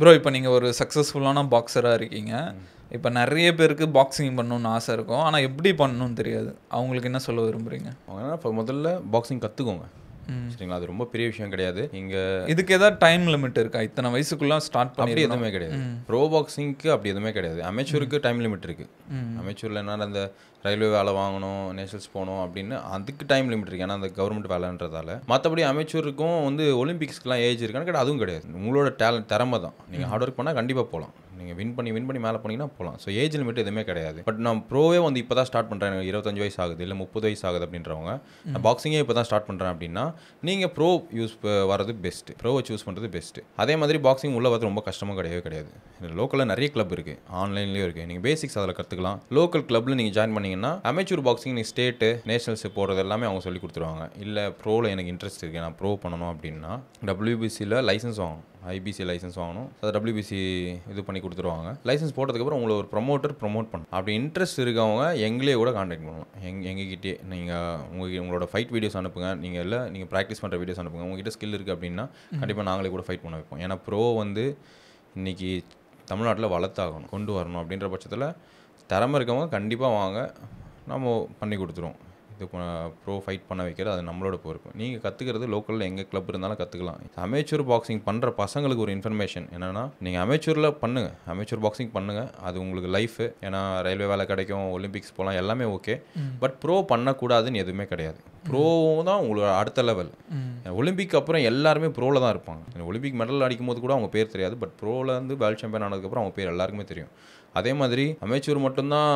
bro இப்போ நீங்கள் ஒரு சக்ஸஸ்ஃபுல்லான பாக்ஸராக இருக்கீங்க இப்போ நிறைய பேருக்கு பாக்ஸிங் பண்ணணும்னு ஆசை இருக்கும் ஆனால் எப்படி பண்ணணும்னு தெரியாது அவங்களுக்கு என்ன சொல்ல விரும்புகிறீங்க அவங்க இப்போ முதல்ல பாக்ஸிங் கற்றுக்கோங்க சரிங்களா அது ரொம்ப பெரிய விஷயம் கிடையாது நீங்க இதுக்கு ஏதாவது டைம் லிமிட் இருக்கா இத்தனை வயசுக்குள்ள ஸ்டார்ட் பண்ணி எதுவுமே கிடையாது ப்ரோ பாக்ஸிங்க்கு அப்படி எதுவுமே கிடையாது அமைச்சூருக்கு டைம் லிமிட் இருக்கு அமைச்சூர்ல என்ன அந்த ரயில்வே வேலை வாங்கணும் நேஷனல்ஸ் போகணும் அப்படின்னு அதுக்கு டைம் லிமிட் இருக்கு ஏன்னா அந்த கவர்மெண்ட் வேலைன்றதால மற்றபடி அமைச்சருக்கும் வந்து ஒலிம்பிக்ஸ்க்கெலாம் ஏஜ் இருக்கான்னு அதுவும் கிடையாது உங்களோட டேலண்ட் திறமை தான் நீங்கள் ஹார்ட் ஒர்க் பண்ணால் கண்டிப்பாக போகலாம் நீங்கள் வின் பண்ணி வின் பண்ணி மேலே போனீங்கன்னா போகலாம் ஸோ ஏஜ் லிமிட் எதுவுமே கிடையாது பட் நான் ப்ரோவே வந்து இப்போ தான் ஸ்டார்ட் பண்ணுறேன் எனக்கு இருபத்தஞ்சு வயசு ஆகுது இல்லை முப்பது வயசு ஆகுது அப்படின்றவங்க நான் பாக்ஸிங்கே இப்போ தான் ஸ்டார்ட் பண்ணுறேன் அப்படின்னா நீங்கள் ப்ரோ யூஸ் வரது பெஸ்ட் ப்ரோவை சூஸ் பண்ணுறது பெஸ்ட்டு அதே மாதிரி பாக்ஸிங் உள்ளே வரது ரொம்ப கஷ்டமாக கிடையவே கிடையாது லோக்கலில் நிறைய கிளப் இருக்குது ஆன்லைன்லேயும் இருக்குது நீங்கள் பேசிக்ஸ் அதில் கற்றுக்கலாம் லோக்கல் கிளப்பில் நீங்கள் ஜாயின் பண்ணிங்கன்னா அமைச்சூர் பாக்ஸிங் நீங்கள் ஸ்டேட்டு நேஷனல்ஸ் போகிறது எல்லாமே அவங்க சொல்லி கொடுத்துருவாங்க இல்லை ப்ரோவில் எனக்கு இன்ட்ரெஸ்ட் இருக்குது நான் ப்ரோ பண்ணணும் அப்படின்னா டபிள்யூபிசியில் லைசன்ஸ் வாங்கும் ஐபிசி லைசன்ஸ் வாங்கணும் அதை டபிள்யூபிசி இது பண்ணி கொடுத்துருவாங்க லைசன்ஸ் போட்டதுக்கப்புறம் உங்களை ஒரு ப்ரொமோட்டர் ப்ரொமோட் பண்ணும் அப்படி இன்ட்ரெஸ்ட் இருக்கவங்க எங்களே கூட காண்டாக்ட் பண்ணலாம் எங் எங்ககிட்டே நீங்கள் உங்கள் உங்களோட ஃபைட் வீடியோஸ் அனுப்புங்க நீங்கள் இல்லை நீங்கள் ப்ராக்டிஸ் பண்ணுற வீடியோஸ் அனுப்புங்க உங்ககிட்ட ஸ்கில் இருக்குது அப்படின்னா கண்டிப்பாக நாங்களே கூட ஃபைட் பண்ண வைப்போம் ஏன்னா ப்ரோ வந்து இன்றைக்கி தமிழ்நாட்டில் வளர்த்தாகணும் கொண்டு வரணும் அப்படின்ற பட்சத்தில் திறமை இருக்கவங்க கண்டிப்பாக வாங்க நம்ம பண்ணி கொடுத்துருவோம் இது ப்ரோ ஃபைட் பண்ண வைக்கிறது அது நம்மளோட பொறுப்பு நீங்கள் கற்றுக்கிறது லோக்கலில் எங்கள் கிளப் இருந்தாலும் கற்றுக்கலாம் அமைச்சூர் பாக்ஸிங் பண்ணுற பசங்களுக்கு ஒரு இன்ஃபர்மேஷன் என்னென்னா நீங்கள் அமைச்சூரில் பண்ணுங்கள் அமைச்சூர் பாக்ஸிங் பண்ணுங்கள் அது உங்களுக்கு லைஃபு ஏன்னா ரயில்வே வேலை கிடைக்கும் ஒலிம்பிக்ஸ் போகலாம் எல்லாமே ஓகே பட் ப்ரோ பண்ணக்கூடாதுன்னு எதுவுமே கிடையாது ப்ரோவும் தான் உங்களோட அடுத்த லெவல் ஒலிம்பிக் அப்புறம் எல்லாருமே ப்ரோவில் தான் இருப்பாங்க ஒலிம்பிக் மெடல் அடிக்கும் போது கூட அவங்க பேர் தெரியாது பட் ப்ரோவில் இருந்து வேர்ல்டு சாம்பியன் ஆனதுக்கப்புறம் அவங்க பேர் எல்லாருக்குமே தெரியும் அதே மாதிரி அமைச்சூர் மட்டும்தான்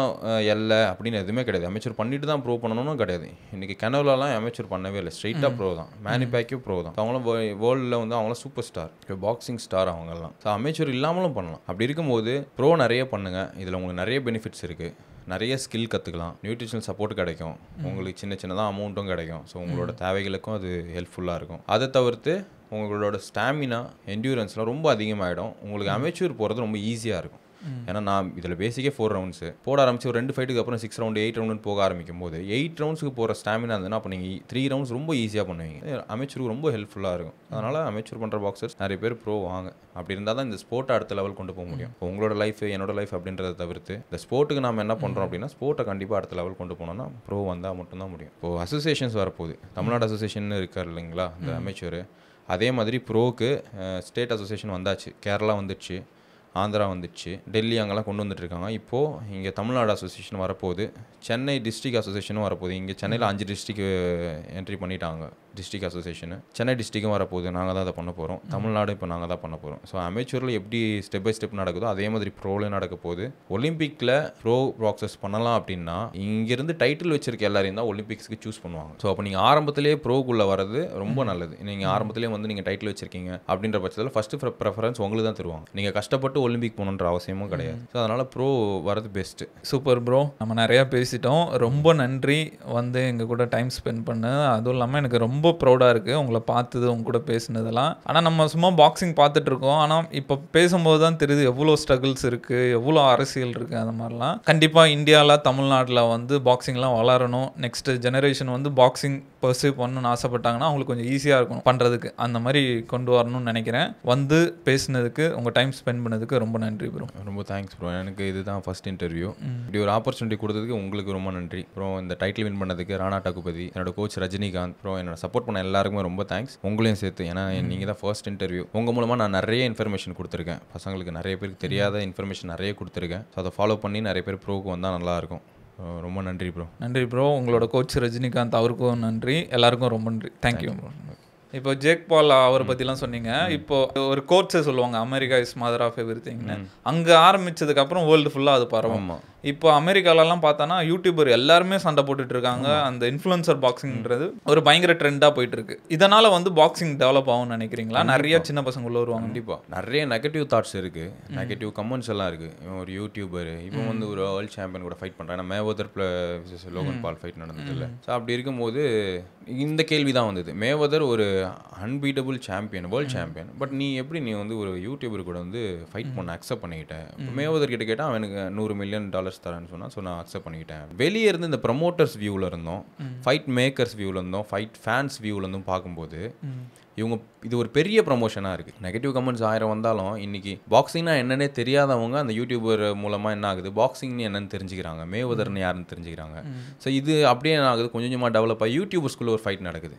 எல்ல அப்படின்னு எதுவுமே கிடையாது அமைச்சூர் பண்ணிட்டு தான் ப்ரூவ் பண்ணணும் கிடையாது இன்றைக்கி கனவுலலாம் அமைச்சூர் பண்ணவே இல்லை ஸ்ட்ரெயிட்டாக ப்ரோ தான் மேனிபேக்கே ப்ரோ தான் அவங்களும் வேர்ல்டில் வந்து அவங்களாம் சூப்பர் ஸ்டார் பாக்ஸிங் ஸ்டார் அவங்கெல்லாம் ஸோ அமைச்சூர் இல்லாமலும் பண்ணலாம் அப்படி இருக்கும்போது ப்ரோ நிறைய பண்ணுங்கள் இதில் உங்களுக்கு நிறைய பெனிஃபிட்ஸ் இருக்குது நிறைய ஸ்கில் கற்றுக்கலாம் நியூட்ரிஷனல் சப்போர்ட் கிடைக்கும் உங்களுக்கு சின்ன சின்னதாக அமௌண்ட்டும் கிடைக்கும் ஸோ உங்களோட தேவைகளுக்கும் அது ஹெல்ப்ஃபுல்லாக இருக்கும் அதை தவிர்த்து உங்களோட ஸ்டாமினா என்ட்யூரன்ஸ்லாம் ரொம்ப அதிகமாகிடும் உங்களுக்கு அமைச்சூர் போகிறது ரொம்ப ஈஸியாக இருக்கும் ஏன்னா நான் இதில் பேசிக்கே ஃபோர் ரவுண்ட்ஸு போட ஆரம்பிச்சு ஒரு ரெண்டு ஃபைட்டுக்கு அப்புறம் சிக்ஸ் ரவுண்டு எயிட் ரவுண்டு போக ஆரம்பிக்கும் போது எயிட் ரவுண்ட்ஸுக்கு போகிற ஸ்டாமினா இருந்ததுன்னா அப்போ நீங்கள் த்ரீ ரவுண்ட்ஸ் ரொம்ப ஈஸியாக பண்ணுவீங்க அமைச்சருக்கு ரொம்ப ஹெல்ப்ஃபுல்லாக இருக்கும் அதனால் அமைச்சர் பண்ணுற பாக்ஸர்ஸ் நிறைய பேர் ப்ரோ வாங்க அப்படி இருந்தால் தான் இந்த ஸ்போர்ட்டை அடுத்த லெவல் கொண்டு போக முடியும் உங்களோட லைஃப் என்னோட லைஃப் அப்படின்றத தவிர்த்து இந்த ஸ்போர்ட்டுக்கு நம்ம என்ன பண்ணுறோம் அப்படின்னா ஸ்போர்ட்டை கண்டிப்பாக அடுத்த லெவல் கொண்டு போனோம்னா ப்ரோ வந்தால் மட்டும்தான் முடியும் இப்போ அசோசியேஷன்ஸ் வரப்போகுது தமிழ்நாடு அசோசியேஷன் இருக்கார் இல்லைங்களா இந்த அமைச்சர் அதே மாதிரி ப்ரோவுக்கு ஸ்டேட் அசோசியேஷன் வந்தாச்சு கேரளா வந்துடுச்சு ஆந்திரா வந்துச்சு டெல்லி அங்கெல்லாம் கொண்டு வந்துட்டுருக்காங்க இப்போது இங்கே தமிழ்நாடு அசோசியேஷன் வரப்போகுது சென்னை டிஸ்ட்ரிக் அசோசியேஷனும் வரப்போகுது இங்கே சென்னையில் அஞ்சு டிஸ்ட்ரிக்கு என்ட்ரி பண்ணிட்டாங்க டிஸ்ட்ரிக் அசோசியேஷனு சென்னை டிஸ்ட்ரிக்கும் வரப்போகுது நாங்கள் தான் அதை பண்ண போகிறோம் தமிழ்நாடு இப்போ நாங்கள் தான் பண்ண போகிறோம் ஸோ அமைச்சூரில் எப்படி ஸ்டெப் பை ஸ்டெப் நடக்குதோ அதே மாதிரி ப்ரோலையும் நடக்க போகுது ஒலிம்பிக்கில் ப்ரோ ப்ராக்சஸ் பண்ணலாம் அப்படின்னா இங்கேருந்து டைட்டில் வச்சிருக்க எல்லாரையும் தான் ஒலிம்பிக்ஸ்க்கு சூஸ் பண்ணுவாங்க ஸோ அப்போ நீங்கள் ஆரம்பத்திலே ப்ரோக்குள்ளே வர்றது ரொம்ப நல்லது நீங்கள் ஆரம்பத்திலேயே வந்து நீங்கள் டைட்டில் வச்சிருக்கீங்க அப்படின்ற பட்சத்தில் ஃபஸ்ட்டு ப்ரெஃபரன்ஸ் உங்களுக்கு தான் தருவாங்க நீங்கள் கஷ்டப்பட்டு ஒலிம்பிக் போகணுன்ற அவசியமும் கிடையாது ஸோ அதனால் ப்ரோ வரது பெஸ்ட்டு சூப்பர் ப்ரோ நம்ம நிறையா பேசிட்டோம் ரொம்ப நன்றி வந்து எங்கள் கூட டைம் ஸ்பெண்ட் பண்ண அதுவும் இல்லாமல் எனக்கு ரொம்ப ரொம்ப ப்ரௌடாக இருக்குது உங்களை பார்த்தது உங்க கூட பேசினதெல்லாம் ஆனால் நம்ம சும்மா பாக்ஸிங் பார்த்துட்டு இருக்கோம் ஆனால் இப்போ பேசும்போது தான் தெரியுது எவ்வளோ ஸ்ட்ரகிள்ஸ் இருக்குது எவ்வளோ அரசியல் இருக்குது அந்த மாதிரிலாம் கண்டிப்பாக இந்தியாவில் தமிழ்நாட்டில் வந்து பாக்ஸிங்லாம் வளரணும் நெக்ஸ்ட் ஜெனரேஷன் வந்து பாக்ஸிங் பர்சீவ் பண்ணணும்னு ஆசைப்பட்டாங்கன்னா அவங்களுக்கு கொஞ்சம் ஈஸியாக இருக்கும் பண்ணுறதுக்கு அந்த மாதிரி கொண்டு வரணும்னு நினைக்கிறேன் வந்து பேசினதுக்கு உங்கள் டைம் ஸ்பெண்ட் பண்ணதுக்கு ரொம்ப நன்றி ப்ரோ ரொம்ப தேங்க்ஸ் ப்ரோ எனக்கு இதுதான் ஃபர்ஸ்ட் இன்டர்வியூ இப்படி ஒரு ஆப்பர்ச்சுனிட்டி கொடுத்ததுக்கு உங்களுக்கு ரொம்ப நன்றி அப்புறம் இந்த டைட்டில் வின் பண்ணதுக்கு ராணா டகுபதி என்னோட கோச் ரஜினிகாந்த் அப்புறம் என்னோட சப்போர்ட் பண்ண எல்லாருக்குமே ரொம்ப தேங்க்ஸ் உங்களையும் சேர்த்து ஏன்னா நீங்கள் தான் ஃபர்ஸ்ட் இன்டர்வியூ உங்கள் மூலமாக நான் நிறைய இன்ஃபர்மேஷன் கொடுத்துருக்கேன் பசங்களுக்கு நிறைய பேருக்கு தெரியாத இன்ஃபர்மேஷன் நிறைய கொடுத்துருக்கேன் ஸோ அதை ஃபாலோ பண்ணி நிறைய பேர் ப்ரோவுக்கு வந்தால் நல்லாயிருக்கும் ரொம்ப நன்றி ப்ரோ நன்றி ப்ரோ உங்களோட கோச் ரஜினிகாந்த் அவருக்கும் நன்றி எல்லாருக்கும் ரொம்ப நன்றி தேங்க்யூ இப்போ ஜேக் பால் அவரை பற்றிலாம் சொன்னீங்க இப்போ ஒரு கோர்ஸே சொல்லுவாங்க America is mother of every திங்னு அங்கே ஆரம்பித்ததுக்கப்புறம் வேர்ல்டு ஃபுல்லாக அது பரவாயில்ல இப்போ அமெரிக்காலலாம் பார்த்தோன்னா யூடியூபர் எல்லாருமே சண்டை போட்டுட்டு இருக்காங்க அந்த இன்ஃப்ளூயன்சர் பாக்ஸிங்ன்றது ஒரு பயங்கர ட்ரெண்டாக போயிட்டு இருக்கு இதனால வந்து பாக்ஸிங் டெவலப் ஆகும்னு நினைக்கிறீங்களா நிறைய சின்ன பசங்க உள்ள வருவாங்க கண்டிப்பாக நிறைய நெகட்டிவ் தாட்ஸ் இருக்கு நெகட்டிவ் கமெண்ட்ஸ் எல்லாம் இருக்கு இவன் ஒரு யூடியூபர் இவன் வந்து ஒரு வேர்ல்ட் சாம்பியன் கூட ஃபைட் பண்றான் மேவோதர் லோகன் பால் ஃபைட் நடந்தது இல்லை ஸோ அப்படி இருக்கும்போது இந்த கேள்வி தான் வந்தது மேவோதர் ஒரு unbeatable champion world champion but நீ எப்படி நீ வந்து ஒரு யூடியூபர் கூட வந்து ஃபைட் பண்ண அக்செப்ட் பண்ணிக்கிட்ட மேவோதர் கிட்ட கேட்டால் அவனுக்கு நூறு மில்லியன் டாலர் டாலர்ஸ் தரேன்னு சொன்னால் ஸோ நான் அக்செப்ட் பண்ணிக்கிட்டேன் வெளியே இருந்து இந்த ப்ரொமோட்டர்ஸ் வியூவில் இருந்தோம் ஃபைட் மேக்கர்ஸ் வியூவில் இருந்தோம் ஃபைட் ஃபேன்ஸ் வியூவில் இருந்தும் பார்க்கும்போது இவங்க இது ஒரு பெரிய ப்ரமோஷனாக இருக்குது நெகட்டிவ் கமெண்ட்ஸ் ஆயிரம் வந்தாலும் இன்னைக்கு பாக்ஸிங்னா என்னன்னே தெரியாதவங்க அந்த யூடியூபர் மூலமாக என்ன ஆகுது பாக்ஸிங்னு என்னன்னு தெரிஞ்சுக்கிறாங்க மேவதர்னு யாருன்னு தெரிஞ்சுக்கிறாங்க ஸோ இது அப்படியே என்ன ஆகுது கொஞ்சம் கொஞ்சமாக டெவலப் ஆகி யூடியூபர்ஸ்குள்ளே ஒரு ஃபைட் நடக்குது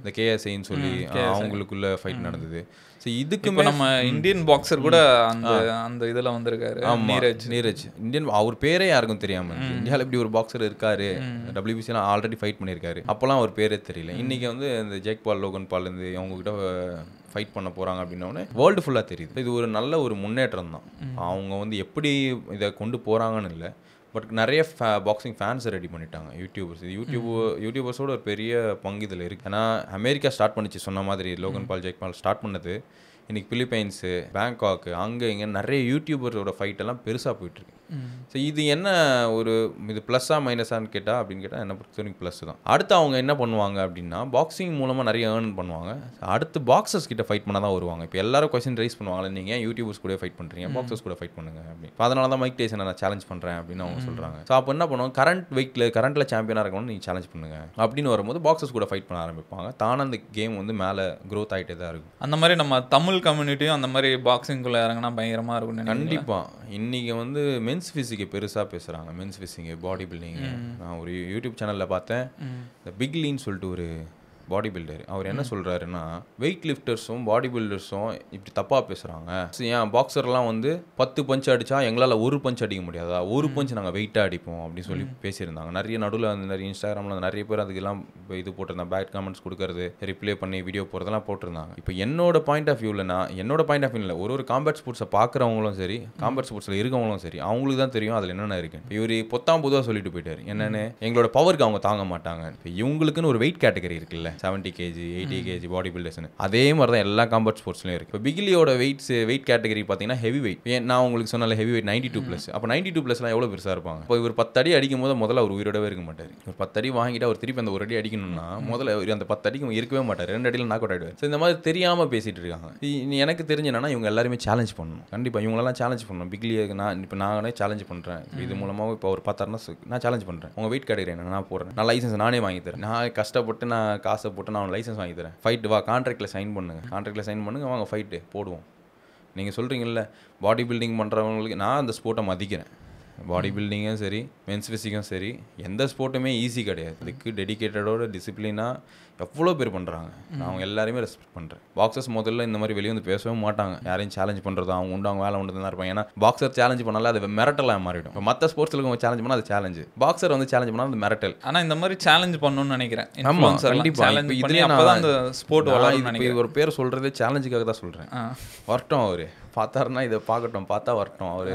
இந்த கேஎஸ்ஐன்னு சொல்லி அவங்களுக்குள்ள ஃபைட் நடந்தது ஸோ இதுக்கு நம்ம இந்தியன் பாக்ஸர் கூட அந்த அந்த இதில் வந்திருக்காரு நீரஜ் நீரஜ் இந்தியன் அவர் பேரே யாருக்கும் தெரியாமல் இந்தியாவில் இப்படி ஒரு பாக்ஸர் இருக்காரு டபிள்யூபிசிலாம் ஆல்ரெடி ஃபைட் பண்ணியிருக்காரு அப்போலாம் அவர் பேரே தெரியல இன்னைக்கு வந்து இந்த ஜெக் பால் லோகன் பால் இருந்து அவங்க கிட்ட ஃபைட் பண்ண போகிறாங்க அப்படின்னோடனே வேர்ல்டு ஃபுல்லாக தெரியுது இது ஒரு நல்ல ஒரு முன்னேற்றம் தான் அவங்க வந்து எப்படி இதை கொண்டு போகிறாங்கன்னு இல்லை பட் நிறைய ஃபே பாக்ஸிங் ஃபேன்ஸ் ரெடி பண்ணிட்டாங்க யூடியூபர்ஸ் யூடியூப் யூடியூபர்ஸோட ஒரு பெரிய பங்கு இதில் இருக்குது ஏன்னா அமெரிக்கா ஸ்டார்ட் பண்ணிச்சு சொன்ன மாதிரி லோகன் பால் ஜெய்பால் ஸ்டார்ட் பண்ணது இன்றைக்கி பிலிப்பைன்ஸு பேங்காக்கு அங்கே இங்கே நிறைய யூடியூபரோட ஃபைட்டெல்லாம் பெருசாக போயிட்டுருக்கு ஸோ இது என்ன ஒரு இது ப்ளஸ்ஸாக மைனஸான்னு கேட்டால் அப்படின்னு கேட்டால் என்னை பொறுத்த வரைக்கும் ப்ளஸ் தான் அடுத்து அவங்க என்ன பண்ணுவாங்க அப்படின்னா பாக்ஸிங் மூலமாக நிறைய ஏர்ன் பண்ணுவாங்க அடுத்து பாக்ஸர்ஸ் கிட்ட ஃபைட் பண்ண தான் வருவாங்க இப்போ எல்லாரும் கொஸ்டின் ரைஸ் பண்ணுவாங்களே நீங்கள் யூடியூபர்ஸ் கூட ஃபைட் பண்ணுறீங்க பாக்ஸர்ஸ் கூட ஃபைட் பண்ணுங்க அப்படின்னு அதனால தான் மைக் டேசன் நான் சேலஞ்ச் பண்ணுறேன் அப்படின்னு அவங்க சொல்கிறாங்க ஸோ அப்போ என்ன பண்ணுவோம் கரண்ட் வெயிட்டில் கரண்ட்டில் சாம்பியனாக இருக்கணும் நீங்கள் சேலஞ்ச் பண்ணுங்க அப்படின்னு வரும்போது பாக்ஸர்ஸ் கூட ஃபைட் பண்ண ஆரம்பிப்பாங்க தானே அந்த கேம் வந்து மேலே க்ரோத் ஆகிட்டே தான் இருக்கும் அந்த மாதிரி நம்ம தமிழ் கம்யூனிட்டியும் அந்த மாதிரி பாக்ஸிங்குள்ளே இறங்கினா பயங்கரமாக இருக்கும் கண்டிப்பாக இன்றைக்கி வந்து மென்ஸ் ஃபிசிக்கல் இன்னைக்கு பெருசாக பேசுகிறாங்க மென்ஸ் ஃபிஷிங்கு பாடி பில்டிங்கு நான் ஒரு யூடியூப் சேனலில் பார்த்தேன் இந்த பிக் லீன் சொல்லிட்டு ஒரு பாடி பில்டர் அவர் என்ன சொல்கிறாருன்னா வெயிட் லிஃப்டர்ஸும் பாடி பில்டர்ஸும் இப்படி தப்பாக பேசுகிறாங்க ஏன் பாக்ஸர்லாம் வந்து பத்து பஞ்ச் அடித்தா எங்களால் ஒரு பஞ்ச் அடிக்க முடியாதா ஒரு பஞ்ச் நாங்கள் வெயிட்டாக அடிப்போம் அப்படின்னு சொல்லி பேசியிருந்தாங்க நிறைய நடுவில் அந்த நிறைய இன்ஸ்டாகிராமில் நிறைய பேர் அதுக்கெல்லாம் இப்போ இது போட்டிருந்தாங்க பேட் கமெண்ட்ஸ் கொடுக்கறது ரிப்ளை பண்ணி வீடியோ போகிறதெல்லாம் போட்டிருந்தாங்க இப்போ என்னோட பாயிண்ட் ஆஃப் வியூவில் என்னோட பாயிண்ட் ஆஃப் இல்லை ஒரு ஒரு காம்பேட் ஸ்போர்ட்ஸை பார்க்குறவங்களும் சரி காம்பேட் ஸ்போர்ட்ஸில் இருக்கவங்களும் சரி அவங்களுக்கு தான் தெரியும் அதில் என்னென்ன இருக்கு இவர் பொத்தாம் பொதுவாக சொல்லிட்டு போயிட்டார் என்னென்னு எங்களோட பவருக்கு அவங்க தாங்க மாட்டாங்க இப்போ இவங்களுக்குன்னு ஒரு வெயிட் கேட்டகரி இருக்குல்ல seventy KG eighty KG body பில்டர்ஸ்னு அதே மாதிரி தான் எல்லா காம்பர்ட் ஸ்போர்ட்ஸ்லையும் இருக்குது இப்போ பிகிலியோட வெயிட்ஸ் வெயிட் கேட்டகரி பார்த்தீங்கன்னா ஹெவி வெயிட் நான் உங்களுக்கு சொன்னால heavy weight ninety two plus அப்போ நைன்டி டூ ப்ளஸ்லாம் எவ்வளோ பெருசாக இருப்பாங்க இப்போ இவர் பத்தடி அடிக்கும் போது முதல்ல அவர் உயிரோடவே இருக்க மாட்டார் ஒரு பத்தடி வாங்கிட்டு அவர் திருப்பி அந்த ஒரு அடி அடிக்கணும்னா முதல்ல அந்த பத்து அடிக்கு இருக்கவே மாட்டார் ரெண்டு அடியில் நாக் ஆகிடுவார் ஸோ இந்த மாதிரி தெரியாமல் பேசிகிட்டு இருக்காங்க எனக்கு என்னன்னா இவங்க எல்லாருமே சேலஞ்ச் பண்ணணும் கண்டிப்பாக இவங்களெல்லாம் சேலஞ்ச் பண்ணணும் பிக்லி நான் இப்போ நானே சேலஞ்ச் பண்ணுறேன் இது மூலமாக இப்போ ஒரு பத்தாயிரம்னா நான் சேலஞ்ச் பண்ணுறேன் உங்கள் வெயிட் கேட்டகரி நான் போடுறேன் நான் லைசன்ஸ் நானே வாங்கி தரேன் நான் கஷ்டப்பட்டு நான் காசு காசை போட்டு நான் அவன் லைசன்ஸ் வாங்கி தரேன் ஃபைட் வா கான்ட்ராக்டில் சைன் பண்ணுங்கள் கான்ட்ராக்டில் சைன் பண்ணுங்கள் வாங்க ஃபைட்டு போடுவோம் நீங்கள் சொல்கிறீங்கல்ல பாடி பில்டிங் பண்ணுறவங்களுக்கு நான் அந்த ஸ்போர்ட்டை மதிக்கிறேன் பாடி பில்டிங்கும் சரி மென்ஸ் ஃபிசிக்கும் சரி எந்த ஸ்போர்ட்டுமே ஈஸி கிடையாது இதுக்கு டெடிக்கேட்டடோட டிசிப்ளினாக எவ்வளோ பேர் பண்ணுறாங்க நான் அவங்க எல்லாருமே ரெஸ்பெக்ட் பண்ணுறேன் பாக்ஸர்ஸ் முதல்ல இந்த மாதிரி வெளியே வந்து பேசவே மாட்டாங்க யாரையும் சேலஞ்ச் பண்ணுறது அவங்க உண்டு அவங்க வேலை உண்டு தான் இருப்பாங்க ஏன்னா பாக்ஸர் சேலஞ்ச் பண்ணாலே அது மிரட்டலாக மாறிடும் இப்போ மற்ற ஸ்போர்ட்ஸில் அவங்க சேலஞ்ச் பண்ணால் அது சேலஞ்சு பாக்ஸர் வந்து சேலஞ்ச் பண்ணால் அது மிரட்டல் ஆனால் இந்த மாதிரி சேலஞ்ச் பண்ணணும்னு நினைக்கிறேன் ஆமாம் கண்டிப்பாக இதுலேயே அந்த ஸ்போர்ட் ஒரு பேர் சொல்கிறதே சேலஞ்சுக்காக தான் சொல்கிறேன் வரட்டும் அவர் பார்த்தாருன்னா இதை பார்க்கட்டும் பார்த்தா வரட்டும் அவர்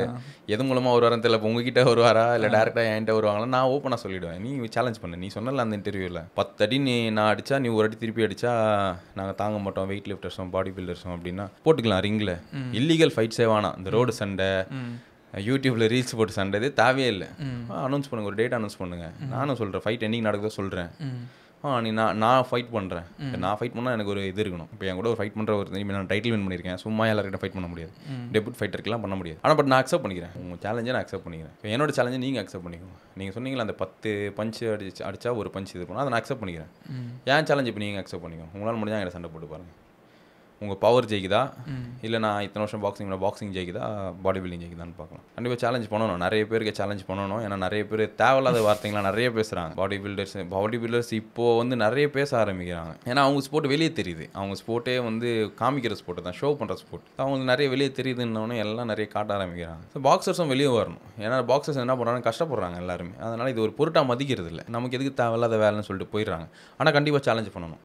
எது மூலமாக வருவாரன்னு தெரியல இப்போ உங்ககிட்ட வருவாரா இல்லை டேரெக்டாக என்கிட்ட வருவாங்களா நான் ஓப்பனாக சொல்லிவிடுவேன் நீ சேலஞ்ச் பண்ணு நீ சொன்னல அந்த இன்டர்வியூவில் பத்து அடி நீ நான் அடித்தா நீ ஒரு அடி திருப்பி அடித்தா நாங்கள் தாங்க மாட்டோம் வெயிட் லிஃப்டர்ஸும் பாடி பில்டர்ஸும் அப்படின்னா போட்டுக்கலாம் ரிங்கில் இல்லீகல் ஃபைட்ஸே சேவானா இந்த ரோடு சண்டை யூடியூப்பில் ரீல்ஸ் போட்டு சண்டை இது தேவையே இல்லை அனௌன்ஸ் பண்ணுங்கள் ஒரு டேட் அனௌன்ஸ் பண்ணுங்கள் நானும் சொல்கிறேன் ஃபைட் என்னைக்கு நடக்குதோ சொல்கிறேன் ஆ நீ நான் நான் ஃபைட் பண்ணுறேன் நான் ஃபைட் பண்ணால் எனக்கு ஒரு இது இருக்கணும் இப்போ என் கூட ஒரு ஃபைட் பண்ணுற ஒரு நான் டைட்டில் வின் பண்ணியிருக்கேன் சும்மா எல்லாருக்கிட்ட ஃபைட் பண்ண முடியாது டெபுட் ஃபைட்டருக்குலாம் பண்ண முடியாது ஆனால் பட் நான் அக்செப்ட் பண்ணிக்கிறேன் உங்கள் சேலஞ்சை நான் அக்செப்ட் பண்ணிக்கிறேன் என்னோட சேலஞ்சை நீங்கள் அக்செப்ட் பண்ணிக்கணும் நீங்கள் சொன்னீங்களா அந்த பத்து பஞ்சு அடிச்சு அடிச்சா ஒரு பஞ்சு இது பண்ணால் அதை நான் அக்செப்ட் பண்ணிக்கிறேன் ஏன் சேலஞ்சு இப்போ நீங்கள் அக்செப்ட் பண்ணிக்கோங்க உங்களால் முடிஞ்சால் என்கிட்ட சண்டை போட்டு பாருங்கள் உங்கள் பவர் ஜெயிக்குதா இல்லை நான் இத்தனை வருஷம் பாக்ஸிங் பாக்ஸிங் ஜெயிக்குதா பாடி பில்டிங் ஜெயிக்குதான்னு பார்க்கலாம் கண்டிப்பாக சேலஞ்ச் பண்ணணும் நிறைய பேருக்கு சேலஞ்ச் பண்ணணும் ஏன்னா நிறைய பேர் தேவையில்லாத வார்த்தைங்களாம் நிறைய பேசுகிறாங்க பாடி பில்டர்ஸ் பாடி பில்டர்ஸ் இப்போது வந்து நிறைய பேச ஆரம்பிக்கிறாங்க ஏன்னா அவங்க ஸ்போர்ட் வெளியே தெரியுது அவங்க ஸ்போர்ட்டே வந்து காமிக்கிற ஸ்போர்ட் தான் ஷோ பண்ணுற ஸ்போர்ட் அவங்களுக்கு நிறைய வெளியே தெரியுதுன்னொன்னே எல்லாம் நிறைய காட்ட ஆரம்பிக்கிறாங்க ஸோ பாக்ஸர்ஸும் வெளியே வரணும் ஏன்னா பாக்ஸர்ஸ் என்ன பண்ணுறாங்க கஷ்டப்படுறாங்க எல்லாருமே அதனால் இது ஒரு பொருட்டாக மதிக்கிறது இல்லை நமக்கு எதுக்கு தேவையில்லாத வேலைன்னு சொல்லிட்டு போயிடுறாங்க ஆனால் கண்டிப்பாக சேலஞ்ச் பண்ணணும்